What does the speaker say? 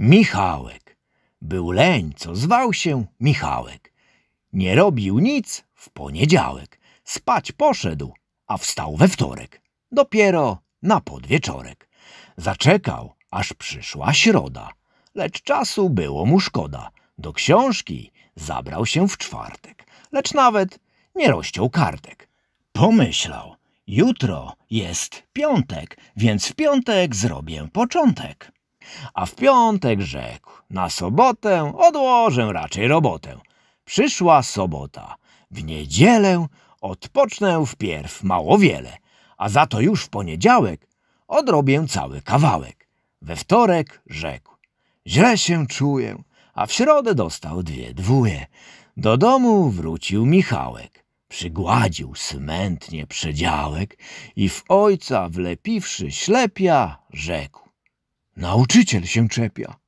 Michałek. Był leń, co zwał się Michałek. Nie robił nic w poniedziałek. Spać poszedł, a wstał we wtorek. Dopiero na podwieczorek. Zaczekał, aż przyszła środa. Lecz czasu było mu szkoda. Do książki zabrał się w czwartek. Lecz nawet nie rozciął kartek. Pomyślał, jutro jest piątek, więc w piątek zrobię początek. A w piątek rzekł, na sobotę odłożę raczej robotę. Przyszła sobota, w niedzielę odpocznę wpierw mało wiele, a za to już w poniedziałek odrobię cały kawałek. We wtorek rzekł, źle się czuję, a w środę dostał dwie dwóje. Do domu wrócił Michałek przygładził smętnie przedziałek i w ojca wlepiwszy ślepia rzekł. Nauczyciel się czepia.